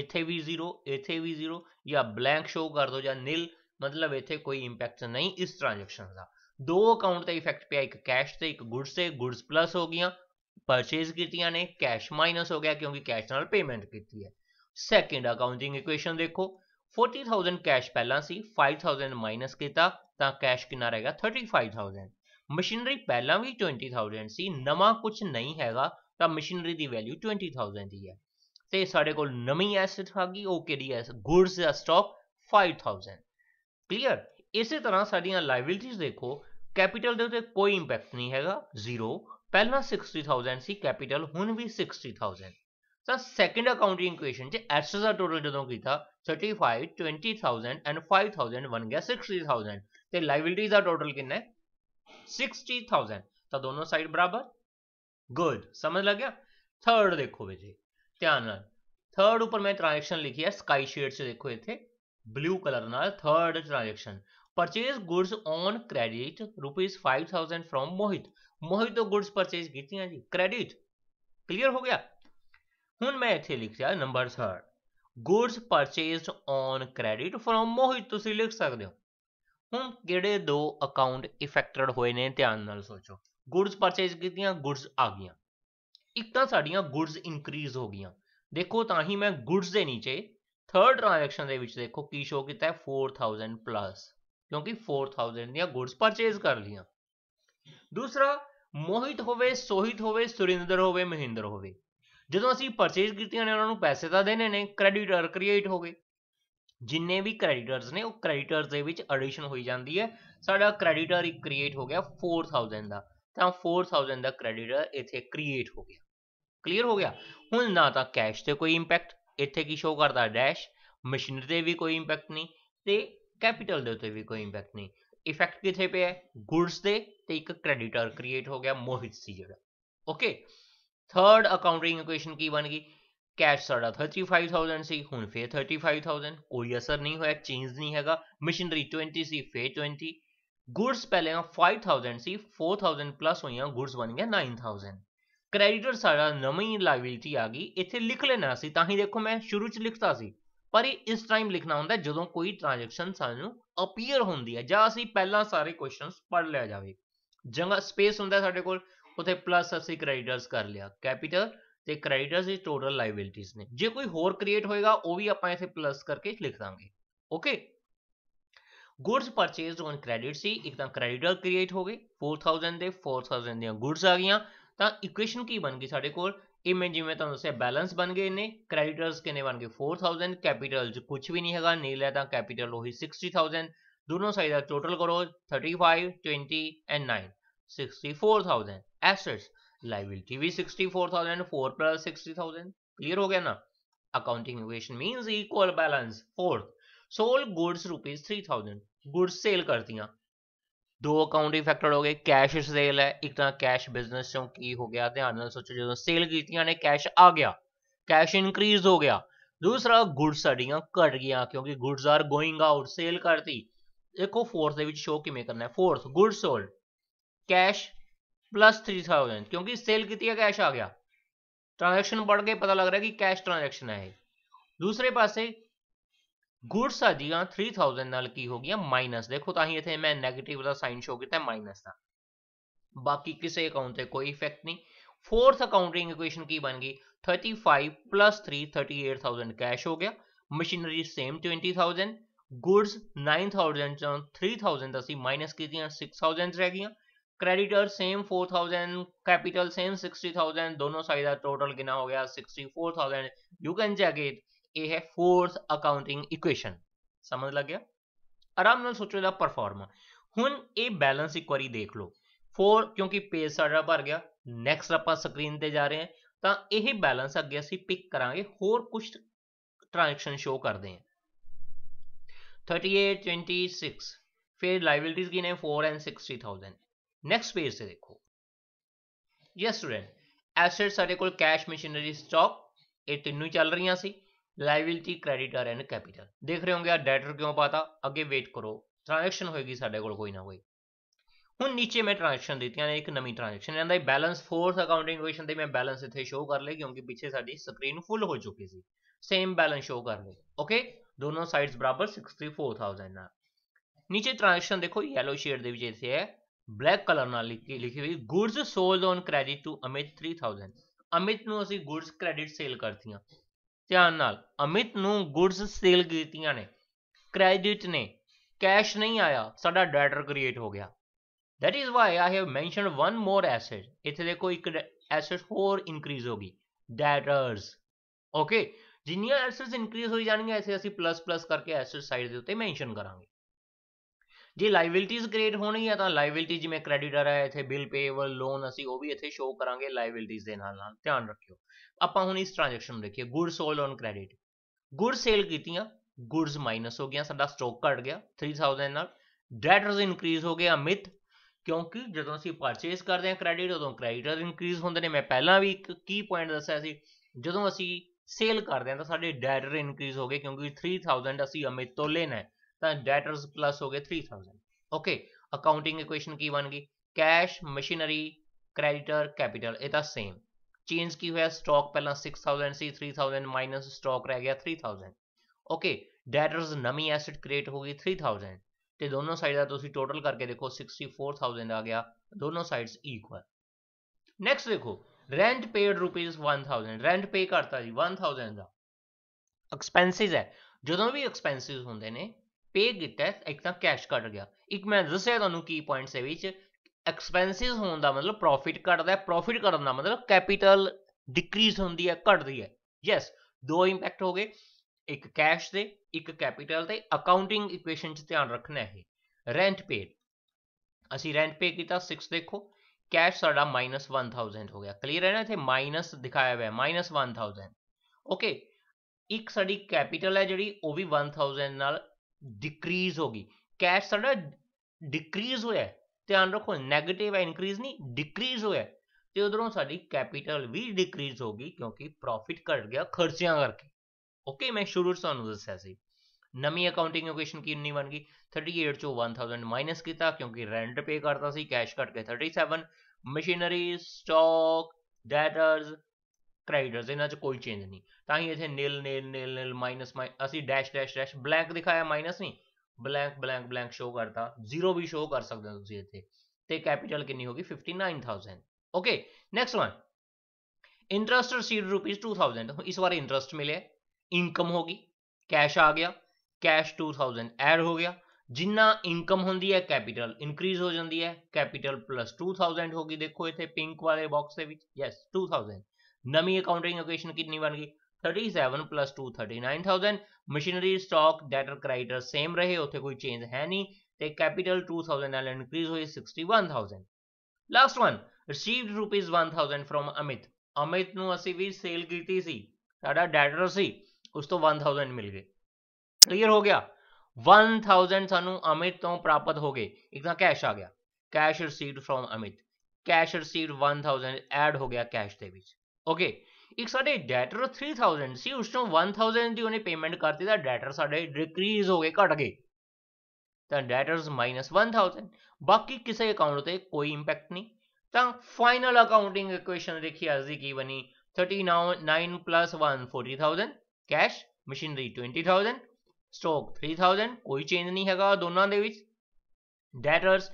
ਇੱਥੇ ਵੀ ਜ਼ੀਰੋ ਇੱਥੇ ਵੀ ਜ਼ੀਰੋ ਜਾਂ ਬਲੈਂਕ ਸ਼ੋ ਕਰ ਦਿਓ ਜਾਂ ਨਿਲ ਮਤਲਬ ਇੱਥੇ ਕੋਈ ਇੰਪੈਕਟ ਨਹੀਂ ਇਸ ਟ੍ਰਾਂਜੈਕਸ਼ਨ ਦਾ ਦੋ ਅਕਾਊਂਟ ਤੇ ਇਫੈਕਟ ਪਿਆ ਇੱਕ ਕੈਸ਼ ਤੇ ਇੱਕ ਗੁੱਡਸ ਤੇ ਗੁੱਡਸ ਪਲੱਸ ਹੋ ਗਈਆਂ ਪਰਚੇਸ ਕੀਤੀਆਂ ਨੇ ਕੈਸ਼ ਮਾਈਨਸ ਹੋ ਗਿਆ ਕਿਉਂਕਿ ਕੈਸ਼ ਨਾਲ ਪੇਮੈਂਟ ਕੀਤੀ ਹੈ ਸੈਕਿੰਡ ਅਕਾਊਂਟਿੰਗ ਇਕੁਏਸ਼ਨ ਦੇਖੋ 40000 ਕੈਸ਼ ਪਹਿਲਾਂ ਸੀ 5000 ਮਾਈਨਸ ਕੀਤਾ ਤਾਂ ਕੈਸ਼ ਕਿੰਨਾ ਰਹੇਗਾ 35000 ਮਸ਼ੀਨਰੀ ਪਹਿਲਾਂ ਵੀ 20000 ਸੀ ਨਵਾਂ ਕੁਝ ਨਹੀਂ ਹੈਗਾ ਤਾਂ ਮਸ਼ੀਨਰੀ ਦੀ ਵੈਲਿਊ 20000 ਦੀ ਹੈ ਤੇ ਸਾਡੇ ਕੋਲ ਨਵੀਂ ਐਸੈਟ ਆ ਗਈ ਉਹ ਕਿਹੜੀ ਐ ਗੁੱਡਸ ਦਾ ਸਟਾਕ 5000 ਕਲੀਅਰ ਇਸੇ ਤਰ੍ਹਾਂ ਸਾਡੀਆਂ ਲਾਇਬਿਲਟੀਜ਼ ਦੇਖੋ ਕੈਪੀਟਲ ਦੇ ਉੱਤੇ ਕੋਈ ਇੰਪੈਕਟ ਨਹੀਂ ਹੈਗਾ ਜ਼ੀਰੋ ਪਹਿਲਾਂ 60000 ਸੀ ਕੈਪੀਟਲ ਹੁਣ ਵੀ 60000 ਤਾਂ ਸੈਕੰਡ ਅਕਾਊਂਟਿੰਗ ਇਕੁਏਸ਼ਨ 'ਚ ਐਸਟਸ ਦਾ ਟੋਟਲ ਜਦੋਂ ਕੀਤਾ 35 20000 ਐਂਡ 5000 ਬਣ ਗਿਆ 60000 ਤੇ ਲਾਇਬਿਲਟੀਜ਼ ਦਾ ਟੋਟਲ ਕਿੰਨਾ ਹੈ 60000 ਤਾਂ ਦੋਨੋਂ ਸਾਈਡ ਬਰਾਬਰ ਗੁੱਡ ਸਮਝ ਲੱਗ ਗਿਆ ਥਰਡ ਦੇਖੋ ਬੇਜੀ ਧਿਆਨ ਨਾਲ ਥਰਡ ਉੱਪਰ ਮੈਂ ਟ੍ਰਾਂਜੈਕਸ਼ਨ ਲਿਖੀ ਹੈ ਸਕਾਈ ਸ਼ੇਡ 'ਚ ਦੇਖੋ ਇੱਥੇ ਬਲੂ ਕਲਰ ਨਾਲ third transaction purchase goods on credit rupees 5000 firm Mohit Mohit ਤੋਂ ਗੁੱਡਸ ਪਰਚੇਸ ਕੀਤੀਆਂ ਜੀ ਕ੍ਰੈਡਿਟ ਕਲੀਅਰ ਹੋ ਗਿਆ ਹੁਣ ਮੈਂ ਇੱਥੇ ਲਿਖਿਆ number 3 goods purchased on credit firm Mohit ਤੁਸੀਂ ਲਿਖ ਸਕਦੇ ਹੋ ਹੁਣ ਕਿਹੜੇ ਦੋ ਅਕਾਊਂਟ ਇਫੈਕਟਡ ਹੋਏ ਨੇ ਧਿਆਨ ਨਾਲ ਸੋਚੋ ਗੁੱਡਸ ਪਰਚੇਸ ਕੀਤੀਆਂ ਗੁੱਡਸ ਆ ਗਈਆਂ ਇੱਕ ਤਾਂ ਸਾਡੀਆਂ ਗੁੱਡਸ ਇਨਕਰੀਜ਼ ਹੋ ਗਈਆਂ ਦੇਖੋ ਤਾਂ ਹੀ ਮੈਂ ਗੁੱਡਸ ਦੇ ਨੀਚੇ ਥਰਡ ਟ੍ਰਾਂਜੈਕਸ਼ਨ ਦੇ ਵਿੱਚ ਦੇਖੋ ਕੀ ਸ਼ੋ ਕੀਤਾ ਹੈ 4000 ਪਲੱਸ ਕਿਉਂਕਿ 4000 ਦੀਆਂ ਗੁੱਡਸ ਪਰਚੇਸ ਕਰ ਲੀਆਂ ਦੂਸਰਾ ਮੋਹਿਤ ਹੋਵੇ ਸੋਹਿਤ ਹੋਵੇ ਸੁਰਿੰਦਰ ਹੋਵੇ ਮਹਿੰਦਰ ਹੋਵੇ ਜਦੋਂ ਅਸੀਂ ਪਰਚੇਸ ਕੀਤੀਆਂ ਨੇ ਉਹਨਾਂ ਨੂੰ ਪੈਸੇ ਤਾਂ ਦੇਣੇ ਨੇ ਕ੍ਰੈਡੀਟਰ ਕ੍ਰੀਏਟ ਹੋ ਗਏ ਜਿੰਨੇ ਵੀ ਕ੍ਰੈਡੀਟਰਸ ਨੇ ਉਹ ਕ੍ਰੈਡੀਟਰਸ ਦੇ ਵਿੱਚ ਐਡੀਸ਼ਨ ਹੋਈ ਜਾਂਦੀ ਹੈ ਸਾਡਾ ਕ੍ਰੈਡੀਟਰ ਇੱਕ ਕ੍ਰੀਏਟ ਹੋ ਗਿਆ 4000 ਦਾ ਤਾਂ 4000 ਦਾ ਕ੍ਰੈਡੀਟਰ ਇੱਥੇ ਕ੍ਰੀਏਟ ਹੋ ਗਿਆ ਕਲੀਅਰ ਹੋ ਗਿਆ ਹੁਣ ਨਾ ਤਾਂ ਕੈਸ਼ ਤੇ ਕੋਈ ਇੰਪੈਕਟ ਇੱਥੇ ਕੀ ਸ਼ੋ ਕਰਦਾ ਡੈਸ਼ ਮਸ਼ੀਨਰੀ ਤੇ ਵੀ ਕੋਈ ਇੰਪੈਕਟ ਨਹੀਂ ਤੇ ਕੈਪੀਟਲ ਦੇ ਉੱਤੇ ਵੀ ਕੋਈ ਇੰਪੈਕਟ ਨਹੀਂ ਇਫੈਕਟ ਕਿਥੇ ਪਿਆ ਗੁੱਡਸ ਦੇ ਤੇ ਇੱਕ ਕ੍ਰੈਡੀਟਰ ਕ੍ਰੀਏਟ ਹੋ ਗਿਆ ਮੋਹਿਤ ਸੀ ਜਿਹੜਾ ਓਕੇ ਥਰਡ ਅਕਾਊਂਟਿੰਗ ਇਕੁਏਸ਼ਨ ਕੀ ਬਣ ਗਈ ਕੈਸ਼ ਸਾਡਾ 35000 ਸੀ ਹੁਣ ਫੇਰ 35000 ਕੋਈ ਅਸਰ ਨਹੀਂ ਹੋਇਆ ਚੇਂਜ ਨਹੀਂ ਹੈਗਾ ਮਸ਼ੀਨਰੀ 20 ਸੀ ਫੇਰ 20 ਗੁੱਡਸ ਪਹਿਲੇ 5000 ਸੀ 4000 ਪਲੱਸ ਹੋਈਆਂ ਗੁੱਡਸ ਬਣ ਗਏ 9000 ਕ੍ਰੈਡੀਟਰ ਸਾਡਾ ਨਵੀਂ ਲਾਇਬਿਲਿਟੀ ਆ ਗਈ ਇੱਥੇ ਲਿਖ ਲੈਣਾ ਸੀ ਤਾਂ ਹੀ ਦੇਖੋ ਮੈਂ ਸ਼ੁਰੂ ਚ ਲਿਖਤਾ ਸੀ ਪਰ ਇਹ ਇਸ time ਲਿਖਣਾ ਹੁੰਦਾ ਜਦੋਂ ਕੋਈ transaction ਸਾਨੂੰ appear ਹੁੰਦੀ ਹੈ ਜਾਂ ਅਸੀਂ ਪਹਿਲਾਂ ਸਾਰੇ questions ਪੜ੍ਹ ਲਿਆ ਜਾਵੇ। ਜਗ੍ਹਾ space ਹੁੰਦਾ ਸਾਡੇ ਕੋਲ ਉੱਥੇ plus ਅਸੀਂ creditors ਕਰ ਲਿਆ capital ਤੇ creditors is total liabilities ਨੇ। ਜੇ ਕੋਈ ਹੋਰ create ਹੋਏਗਾ ਉਹ ਵੀ ਆਪਾਂ ਇੱਥੇ plus ਕਰਕੇ ਲਿਖ ਦਾਂਗੇ। okay goods purchased on credit ਸੀ ਇੱਕ ਤਾਂ creditor create ਹੋ ਗਏ 4000 ਦੇ 4000 ਦੀਆਂ goods ਆ ਗਈਆਂ ਤਾਂ equation ਕੀ ਬਣ ਗਈ ਸਾਡੇ ਕੋਲ इमें इमेजी तो तुम तुमसे बैलेंस बन गए ने क्रैडिटर्स के बन गए फोर थाउजेंड कैपीटल कुछ भी नहीं है नहीं लेता कैपीटल उ सिक्सटी थाउजेंड दोनों साइड का टोटल करो thirty five twenty and nine sixty four thousand assets liability भी sixty four thousand four plus sixty thousand clear हो गया ना accounting equation means equal balance fourth sold goods rupees three thousand goods sale करती हैं ਦੋ account affected ਹੋ ਗਏ cash sale ਹੈ ਇੱਕ ਤਾਂ ਕੈਸ਼ ਬਿਜ਼ਨਸ ਚੋਂ ਕੀ ਹੋ ਗਿਆ ਧਿਆਨ ਨਾਲ ਸੋਚੋ ਜਦੋਂ ਸੇਲ ਕੀਤੀਆਂ ਨੇ ਕੈਸ਼ ਆ ਗਿਆ ਕੈਸ਼ ਇਨਕਰੀਜ਼ ਹੋ ਗਿਆ ਦੂਸਰਾ ਗੁੱਡਸ ਸਾਡੀਆਂ ਘਟ ਗਈਆਂ ਕਿਉਂਕਿ goods are going out sale ਕਰਤੀ ਦੇਖੋ ਫੋਰਥ ਦੇ ਵਿੱਚ ਸ਼ੋ ਕਿਵੇਂ ਕਰਨਾ ਹੈ fourth good sold cash plus 3000 ਕਿਉਂਕਿ ਸੇਲ ਕੀਤੀ ਹੈ ਕੈਸ਼ ਆ ਗਿਆ ਟ੍ਰਾਂਜੈਕਸ਼ਨ ਪੜ ਕੇ ਪਤਾ ਲੱਗ ਰਿਹਾ ਕਿ ਕੈਸ਼ ਟ੍ਰਾਂਜੈਕਸ਼ਨ ਹੈ ਇਹ ਦੂਸਰੇ ਪਾਸੇ गुड्स आ जी थ्री थाउजेंड नाल की हो गया माइनस देखो ਤਾਂ ਹੀ ਇੱਥੇ ਮੈਂ 네ਗੇਟਿਵ ਦਾ ਸਾਈਨ ਸ਼ੋ ਕੀਤਾ ਮਾਈਨਸ ਦਾ ਬਾਕੀ ਕਿਸੇ ਅਕਾਊਂਟ ਤੇ ਕੋਈ ਇਫੈਕਟ ਨਹੀਂ फोर्थ अकाउंटिंग इक्वेशन की बन गई thirty five plus three thirty eight thousand cash हो गया machinery same twenty thousand goods nine thousand चो थ्री थाउजेंड 3,000 माइनस की सिक्स थाउजेंड रह गई creditor same four thousand capital same sixty thousand दोनों साइड का टोटल कितना हो गया sixty four thousand you can check it ਇਹ ਹੈ ਫੋਰਸ ਅਕਾਊਂਟਿੰਗ ਇਕੁਏਸ਼ਨ ਸਮਝ ਲੱਗ ਗਿਆ ਆਰਾਮ ਨਾਲ ਸੋਚੋ ਇਹਦਾ ਪਰਫਾਰਮ ਹੁਣ ਇਹ ਬੈਲੈਂਸ ਇੱਕ ਵਾਰੀ ਦੇਖ ਲਓ ਫੋਰ ਕਿਉਂਕਿ ਪੇਜ ਸਾਡਾ ਭਰ ਗਿਆ ਨੈਕਸਟ ਆਪਾਂ ਸਕਰੀਨ ਤੇ ਜਾ ਰਹੇ ਹਾਂ ਤਾਂ ਇਹ ਬੈਲੈਂਸ ਅੱਗੇ ਅਸੀਂ ਪਿਕ ਕਰਾਂਗੇ ਹੋਰ ਕੁਝ ਟ੍ਰਾਂਜੈਕਸ਼ਨ ਸ਼ੋ ਕਰਦੇ ਹਾਂ 38 26 ਫਿਰ ਲਾਇਬਿਲਟੀਜ਼ ਕਿਨੇ 4 ਐਂਡ 60000 ਨੈਕਸਟ ਪੇਜ ਤੇ ਦੇਖੋ ਯੈਸ ਸਟੂਡੈਂਟ ਐਸੈਟਸ ਸਾਡੇ ਕੋਲ ਕੈਸ਼ ਮਸ਼ੀਨਰੀ ਸਟਾਕ ਇਹ ਤਿੰਨੋਂ ਚੱਲ ਰਹੀਆਂ ਸੀ ਲਾਇਬਿਲਟੀ ਕ੍ਰੈਡੀਟਰ ਐਂਡ ਕੈਪੀਟਲ ਦੇਖ ਰਹੇ ਹੋਗੇ ਆ ਡੈਟਰ ਕਿਉਂ ਪਾਤਾ ਅੱਗੇ ਵੇਟ ਕਰੋ ਟ੍ਰਾਂਜੈਕਸ਼ਨ ਹੋਏਗੀ ਸਾਡੇ ਕੋਲ ਕੋਈ ਨਾ ਕੋਈ ਹੁਣ ਨੀਚੇ ਮੈਂ ਟ੍ਰਾਂਜੈਕਸ਼ਨ ਦਿੱਤੀਆਂ ਨੇ ਇੱਕ ਨਵੀਂ ਟ੍ਰਾਂਜੈਕਸ਼ਨ ਇਹਦਾ ਹੀ ਬੈਲੈਂਸ ਫੋਰਸ ਅਕਾਊਂਟਿੰਗ ਇਕੁਏਸ਼ਨ ਤੇ ਮੈਂ ਬੈਲੈਂਸ ਇੱਥੇ ਸ਼ੋ ਕਰ ਲਈ ਕਿਉਂਕਿ ਪਿੱਛੇ ਸਾਡੀ ਸਕਰੀਨ ਫੁੱਲ ਹੋ ਚੁੱਕੀ ਸੀ सेम बैलेंस शो कर रहे ओके दोनों साइड्स बराबर 64000 ਨਾਲ ਨੀਚੇ ਟ੍ਰਾਂਜੈਕਸ਼ਨ ਦੇਖੋ ਯੈਲੋ ਸ਼ੇਡ ਦੇ ਵਿੱਚ ਇੱਥੇ ਹੈ ਬਲੈਕ ਕਲਰ ਨਾਲ ਲਿਖੀ ਹੋਈ goods sold on credit to Amit 3000 Amit ਨੂੰ ਅਸੀਂ ਗੁੱਡਸ ਕ੍ਰੈਡਿਟ ਸੇਲ ਕਰਤੀਆਂ ਧਿਆਨ ਨਾਲ ਅਮਿਤ ਨੂੰ ਗੁੱਡਸ ਸੇਲ ਕੀਤੀਆਂ ਨੇ ਕ੍ਰੈਡਿਟ ਨੇ ਕੈਸ਼ ਨਹੀਂ ਆਇਆ ਸਾਡਾ ਡੈਟਰ ਕ੍ਰੀਏਟ ਹੋ ਗਿਆ that is why I have mentioned one more asset ਇਥੇ ਦੇਖੋ ਇੱਕ ਐਸੈਟ ਹੋਰ ਇਨਕਰੀਜ਼ ਹੋ ਗਈ ਡੈਟਰਸ ਓਕੇ ਜਿੰਨੀਆਂ ਐਸੈਟਸ ਇਨਕਰੀਜ਼ ਹੋਈ ਜਾਣਗੀਆਂ ਐਸੇ ਅਸੀਂ ਪਲੱਸ ਪਲੱਸ ਕਰਕੇ ਐਸੈਟ ਸਾਈਡ ਦੇ ਉੱਤੇ ਮੈਂਸ਼ਨ ਕਰਾਂਗੇ ਜੇ ਲਾਇਬਿਲਟੀਜ਼ ਕ੍ਰੀਏਟ ਹੋਣੀ ਹੈ ਤਾਂ ਲਾਇਬਿਲਟੀ ਜਿਵੇਂ ਕ੍ਰੈਡੀਟਰ ਹੈ ਇੱਥੇ ਬਿਲ ਪੇਏਬਲ ਲੋਨ ਅਸੀਂ ਉਹ ਵੀ ਇੱਥੇ ਸ਼ੋ ਕਰਾਂਗੇ ਲਾਇਬਿਲਟੀਜ਼ ਦੇ ਨਾਲ ਨਾਲ ਧਿਆਨ ਰੱਖਿਓ ਆਪਾਂ ਹੁਣ ਇਸ ਟ੍ਰਾਂਜੈਕਸ਼ਨ ਨੂੰ ਦੇਖੀਏ good sold on credit good sale ਕੀਤੀਆਂ ਗੁੱਡਸ ਮਾਈਨਸ ਹੋ ਗਿਆ ਸਾਡਾ ਸਟਾਕ ਘਟ ਗਿਆ 3000 ਨਾਲ ਡੈਟਰਸ ਇਨਕਰੀਜ਼ ਹੋ ਗਿਆ ਮਿਥ ਕਿਉਂਕਿ ਜਦੋਂ ਅਸੀਂ ਪਰਚੇਸ ਕਰਦੇ ਹਾਂ ਕ੍ਰੈਡਿਟ ਉਦੋਂ ਕ੍ਰੈਡੀਟਰ ਇਨਕਰੀਜ਼ ਹੁੰਦੇ ਨੇ ਮੈਂ ਪਹਿਲਾਂ ਵੀ ਇੱਕ ਕੀ ਪੁਆਇੰਟ ਦੱਸਿਆ ਸੀ ਜਦੋਂ ਅਸੀਂ ਸੇਲ ਕਰਦੇ ਹਾਂ ਤਾਂ ਸਾਡੇ ਡੈਟਰ ਇਨਕਰੀਜ਼ ਹੋ ਗਏ ਕਿਉਂਕਿ 3000 ਅਸੀਂ ਅਮਿਤ ਤੋਂ ਲੈਣਾ ਹੈ डेटर्स प्लस हो गए three thousand okay accounting equation की बन गई कैश मशीनरी क्रेडिटर कैपिटल इता सेम चेंज की हुआ स्टॉक पहला सिक्स थाउजेंड सी थ्री थाउजेंड माइनस स्टॉक रह गया थ्री थाउजेंड ओके ਡੈਟਰਸ ਨਵੀਂ ਐਸੈਟ ਕ੍ਰੀਏਟ ਹੋ ਗਈ 3000 ਤੇ टोटल करके देखो सिक्सटी फोर थाउजेंड आ गया दोनों ਗਿਆ इक्वल ਸਾਈਡਸ देखो rent paid rupees one thousand rent pay करता जी वन थाउजेंड का एक्सपेंसिज है जो भी एक्सपेंसिज होंगे ने ਪੇ ਕੀਤਾ ਇੱਕ ਤਾਂ ਕੈਸ਼ ਕੱਢ ਗਿਆ ਇੱਕ ਮੈਂ ਦੱਸਿਆ ਤੁਹਾਨੂੰ ਕੀ ਪੁਆਇੰਟਸ ਦੇ ਵਿੱਚ ਐਕਸਪੈਂਸਿਸ ਹੋਣ ਦਾ ਮਤਲਬ ਪ੍ਰੋਫਿਟ ਘਟਦਾ ਹੈ ਪ੍ਰੋਫਿਟ ਕਰਨ ਦਾ ਮਤਲਬ ਕੈਪੀਟਲ ਡਿਕਰੀਜ਼ ਹੁੰਦੀ ਹੈ ਘਟਦੀ ਹੈ ਯੈਸ ਦੋ ਇੰਪੈਕਟ ਹੋ ਗਏ ਇੱਕ ਕੈਸ਼ ਦੇ ਇੱਕ ਕੈਪੀਟਲ ਤੇ ਅਕਾਊਂਟਿੰਗ ਇਕੁਏਸ਼ਨ 'ਚ ਧਿਆਨ ਰੱਖਣਾ ਹੈ ਰੈਂਟ ਪੇਡ ਅਸੀਂ ਰੈਂਟ ਪੇ ਕੀਤਾ 6 ਦੇਖੋ ਕੈਸ਼ ਸਾਡਾ -1000 ਹੋ ਗਿਆ ਕਲੀਅਰ ਹੈ ਨਾ ਇਥੇ ਮਾਈਨਸ ਦਿਖਾਇਆ ਹੋਇਆ ਹੈ -1000 ਓਕੇ ਇੱਕ ਸਾਡੀ ਕੈਪੀਟਲ ਹੈ ਜਿਹੜੀ ਉਹ ਵੀ 1000 ਨਾਲ डिक्रीज होगी कैश साडा डिक्रीज होया ध्यान रखो नैगेटिव है इनक्रीज नहीं डिक्रीज होया तो उधरों सा कैपीटल भी डिक्रीज होगी क्योंकि प्रॉफिट घट गया खर्चिया करके ओके मैं शुरू सू दसा नवी अकाउंटिंग ओकेशन की बन गई थर्टी एट चो वन थाउजेंड माइनस किया क्योंकि रेंट पे करता से कैश घट के thirty seven machinery stock debtors credits ਇਹਨਾਂ 'ਚ ਕੋਈ ਚੇਂਜ ਨਹੀਂ ਤਾਂ ਹੀ ਇੱਥੇ nil nil nil nil minus ਮਾਈ ਅਸੀਂ ਡੈਸ਼ ਡੈਸ਼ ਡੈਸ਼ ਬਲੈਂਕ ਦਿਖਾਇਆ ਮਾਈਨਸ ਨਹੀਂ ਬਲੈਂਕ ਬਲੈਂਕ ਬਲੈਂਕ ਸ਼ੋ ਕਰਤਾ ਜ਼ੀਰੋ ਵੀ ਸ਼ੋ ਕਰ ਸਕਦੇ ਹੋ ਤੁਸੀਂ ਇੱਥੇ ਤੇ ਕੈਪੀਟਲ ਕਿੰਨੀ ਹੋਗੀ 59000 okay next one interest received rupees 2000 ਇਸ ਵਾਰ ਇੰਟਰਸਟ ਮਿਲਿਆ ਇਨਕਮ ਹੋਗੀ ਕੈਸ਼ ਆ ਗਿਆ ਕੈਸ਼ 2000 ਐਡ ਹੋ ਗਿਆ ਜਿੰਨਾ ਇਨਕਮ ਹੁੰਦੀ ਹੈ ਕੈਪੀਟਲ ਇਨਕਰੀਜ਼ ਹੋ ਜਾਂਦੀ ਹੈ ਕੈਪੀਟਲ ਪਲੱਸ 2000 ਗਈ ਦੇਖੋ ਇੱਥੇ ਪਿੰਕ ਵਾਲੇ ਬਾਕਸ ਦੇ ਵਿੱਚ ਯੈਸ 2000 ਨਵੀਂ ਅਕਾਊਂਟਿੰਗ ਇਕੁਏਸ਼ਨ ਕਿੰਨੀ ਬਣ ਗਈ 37 2 39000 machinery stock debtor creditor same ਰਹੇ ਉੱਥੇ ਕੋਈ ਚੇਂਜ ਹੈ ਨਹੀਂ ਤੇ ਕੈਪੀਟਲ 2000 ਨਾਲ ਇਨਕਰੀਜ਼ ਹੋਈ 61000 last one received rupees 1000 from Amit Amit ਨੂੰ ਅਸੀਂ ਵੀ ਸੇਲ ਕੀਤੀ ਸੀ ਸਾਡਾ ਡੈਟਰ ਸੀ ਉਸ ਤੋਂ 1000 ਮਿਲ ਗਏ ਕਲੀਅਰ ਹੋ ਗਿਆ 1000 ਸਾਨੂੰ ਅਮਿਤ ਤੋਂ ਪ੍ਰਾਪਤ ਹੋ ਗਏ ਇੱਕ ਤਾਂ ਕੈਸ਼ ਆ ਗਿਆ cash received from Amit cash received 1000 add ਹੋ ਗਿਆ ਕੈਸ਼ ਦੇ ਵਿੱਚ ਓਕੇ ਇੱਕ ਸਾਡੇ ਡੈਟਰ 3000 ਸੀ ਉਸ ਤੋਂ 1000 ਦੀ ਉਹਨੇ ਪੇਮੈਂਟ ਕਰਤੀ ਤਾਂ ਡੈਟਰ ਸਾਡੇ ਡਿਕਰੀਜ਼ ਹੋ ਗਏ ਘਟ ਗਏ ਤਾਂ ਡੈਟਰਸ 1000 ਬਾਕੀ ਕਿਸੇ ਅਕਾਊਂਟ ਤੇ ਕੋਈ ਇੰਪੈਕਟ ਨਹੀਂ ਤਾਂ ਫਾਈਨਲ ਅਕਾਊਂਟਿੰਗ ਇਕੁਏਸ਼ਨ ਦੇਖੀ ਅੱਜ ਦੀ ਕੀ ਬਣੀ 39 9 1 40000 ਕੈਸ਼ ਮਸ਼ੀਨਰੀ 20000 ਸਟਾਕ 3000 ਕੋਈ ਚੇਂਜ ਨਹੀਂ ਹੈਗਾ ਦੋਨਾਂ ਦੇ ਵਿੱਚ ਡੈਟਰਸ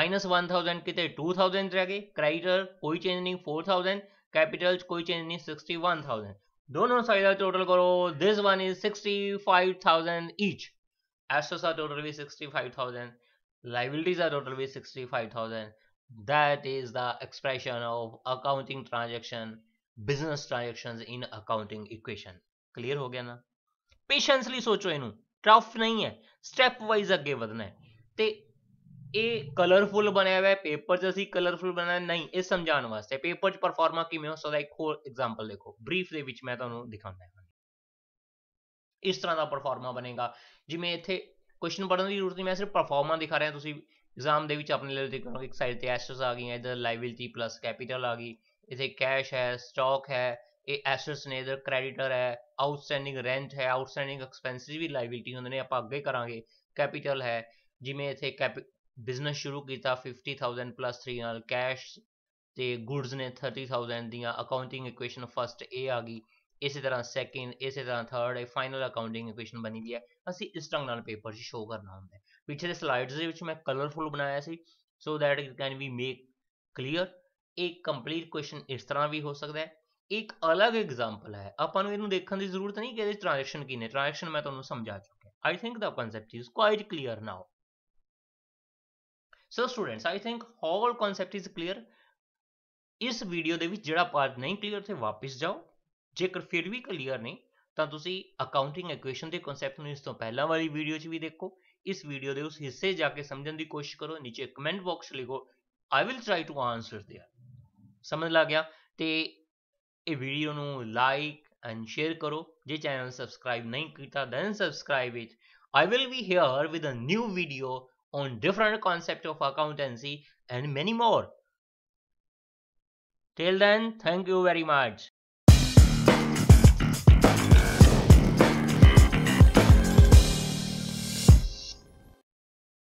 -1000 ਕਿਤੇ 2000 ਰਹਿ ਗਏ ਕ੍ਰੈਡੀਟਰ ਕੋਈ ਚੇਂਜ ਨਹੀਂ 4000 कैपिटल कोई चेंज नहीं सिक्सटी वन थाउजेंड दोनों साइड का टोटल करो this one is sixty five thousand each एसोस का टोटल भी सिक्सटी फाइव थाउजेंड लाइबिलिटीज का टोटल भी sixty five thousand that is the expression of accounting transaction business transaction in accounting equation clear हो गया ना पेशेंसली सोचो इन टफ नहीं है स्टेप वाइज अगे बढ़ना है ਤੇ ਇਹ ਕਲਰਫੁਲ ਬਣਿਆ ਹੋਇਆ ਹੈ ਪੇਪਰ 'ਚ ਅਸੀਂ ਕਲਰਫੁਲ ਬਣਾਇਆ ਨਹੀਂ ਇਹ ਸਮਝਾਉਣ ਵਾਸਤੇ ਪੇਪਰ 'ਚ ਪਰਫਾਰਮਾ ਕਿਵੇਂ ਹੋ ਸਕਦਾ ਇੱਕ ਹੋਰ ਐਗਜ਼ਾਮਪਲ ਦੇਖੋ ਬਰੀਫ ਦੇ ਵਿੱਚ ਮੈਂ ਤੁਹਾਨੂੰ ਦਿਖਾਉਂਦਾ ਹਾਂ ਇਸ ਤਰ੍ਹਾਂ ਦਾ ਪਰਫਾਰਮਾ ਬਣੇਗਾ ਜਿਵੇਂ ਇੱਥੇ ਕੁਐਸਚਨ ਪੜਨ ਦੀ ਜ਼ਰੂਰਤ ਨਹੀਂ ਮੈਂ ਸਿਰਫ ਪਰਫਾਰਮਾ ਦਿਖਾ ਰਿਹਾ ਤੁਸੀਂ ਐਗਜ਼ਾਮ ਦੇ ਵਿੱਚ ਆਪਣੇ ਲਈ ਦੇਖੋਗੇ ਇੱਕ ਸਾਈਡ ਤੇ ਐਸਟਸ ਆ ਗਈਆਂ ਇਧਰ ਲਾਇਬਿਲਟੀ ਪਲੱਸ ਕੈਪੀਟਲ ਆ ਗਈ ਇੱਥੇ ਕੈਸ਼ ਹੈ ਸਟਾਕ ਹੈ ਇਹ ਐਸਟਸ ਨੇ ਇਧਰ ਕ੍ਰੈਡੀਟਰ ਹੈ ਆਊਟਸਟੈਂਡਿੰਗ ਰੈਂਟ ਹੈ ਆਊਟਸਟੈਂਡਿੰਗ ਐਕਸਪੈਂਸਸ ਵੀ ਲਾਇਬਿਲਟੀ ਹੁੰਦੇ ਨੇ ਆਪਾਂ ਅੱਗੇ ਕਰਾਂਗੇ ਕੈਪੀਟਲ ਹੈ ਜਿਵੇਂ ਇਥੇ ਬਿਜ਼ਨਸ ਸ਼ੁਰੂ ਕੀਤਾ 50000 ਪਲੱਸ 3 ਨਾਲ ਕੈਸ਼ ਤੇ ਗੁੱਡਸ ਨੇ 30000 ਦੀਆਂ ਅਕਾਊਂਟਿੰਗ ਇਕੁਏਸ਼ਨ ਫਸਟ ਇਹ ਆ ਗਈ ਇਸੇ ਤਰ੍ਹਾਂ ਸੈਕਿੰਡ ਇਸੇ ਤਰ੍ਹਾਂ ਥਰਡ ਇਹ ਫਾਈਨਲ ਅਕਾਊਂਟਿੰਗ ਇਕੁਏਸ਼ਨ ਬਣੀ ਦੀ ਹੈ ਅਸੀਂ ਇਸ ਢੰਗ ਨਾਲ ਪੇਪਰ 'ਚ ਸ਼ੋ ਕਰਨਾ ਹੁੰਦਾ ਪਿੱਛੇ ਦੇ ਸਲਾਈਡਸ ਦੇ ਵਿੱਚ ਮੈਂ ਕਲਰਫੁਲ ਬਣਾਇਆ ਸੀ so that it can be make clear ਇੱਕ ਕੰਪਲੀਟ ਕੁਐਸਚਨ ਇਸ ਤਰ੍ਹਾਂ ਵੀ ਹੋ ਸਕਦਾ ਹੈ ਇੱਕ ਅਲੱਗ ਐਗਜ਼ਾਮਪਲ ਹੈ ਆਪਾਂ ਨੂੰ ਇਹਨੂੰ ਦੇਖਣ ਦੀ ਜ਼ਰੂਰਤ ਨਹੀਂ ਕਿ ਇਹਦੇ ਟ੍ਰਾਂਜੈਕਸ਼ਨ ਕੀ ਨੇ ਟ੍ਰਾਂਜੈਕਸ਼ਨ ਮੈਂ ਤੁਹਾਨੂੰ ਸਮਝਾ ਚੁੱਕਿਆ I think the concept is quite clear now so students I think whole concept is clear ਇਸ ਵੀਡੀਓ ਦੇ ਵਿੱਚ ਜਿਹੜਾ ਪਾਰਟ ਨਹੀਂ ਕਲੀਅਰ ਤੇ ਵਾਪਸ ਜਾਓ ਜੇਕਰ ਫਿਰ ਵੀ ਕਲੀਅਰ ਨਹੀਂ ਤਾਂ ਤੁਸੀਂ ਅਕਾਊਂਟਿੰਗ ਇਕੁਏਸ਼ਨ ਦੇ ਕਨਸੈਪਟ ਨੂੰ ਇਸ ਤੋਂ ਪਹਿਲਾਂ ਵਾਲੀ ਵੀਡੀਓ 'ਚ ਵੀ ਦੇਖੋ ਇਸ ਵੀਡੀਓ ਦੇ ਉਸ ਹਿੱਸੇ ਜਾ ਕੇ ਸਮਝਣ ਦੀ ਕੋਸ਼ਿਸ਼ ਕਰੋ ਨੀਚੇ ਕਮੈਂਟ ਬਾਕਸ ਲਿਖੋ I will try to answer there ਸਮਝ ਲਾ ਗਿਆ ਤੇ ਇਹ ਵੀਡੀਓ ਨੂੰ ਲਾਈਕ ਐਂਡ ਸ਼ੇਅਰ ਕਰੋ ਜੇ ਚੈਨਲ ਸਬਸਕ੍ਰਾਈਬ ਨਹੀਂ ਕੀਤਾ then subscribe it I will be here with a new video on different concept of accountancy and many more. Till then, thank you very much.